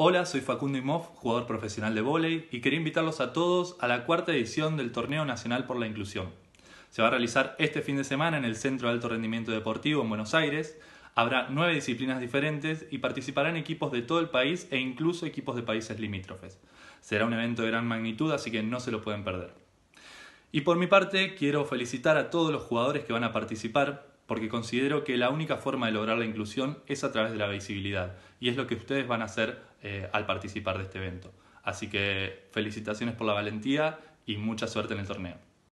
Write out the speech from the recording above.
Hola, soy Facundo Imov, jugador profesional de vóley y quería invitarlos a todos a la cuarta edición del Torneo Nacional por la Inclusión. Se va a realizar este fin de semana en el Centro de Alto Rendimiento Deportivo en Buenos Aires. Habrá nueve disciplinas diferentes y participarán equipos de todo el país e incluso equipos de países limítrofes. Será un evento de gran magnitud, así que no se lo pueden perder. Y por mi parte, quiero felicitar a todos los jugadores que van a participar porque considero que la única forma de lograr la inclusión es a través de la visibilidad y es lo que ustedes van a hacer eh, al participar de este evento. Así que felicitaciones por la valentía y mucha suerte en el torneo.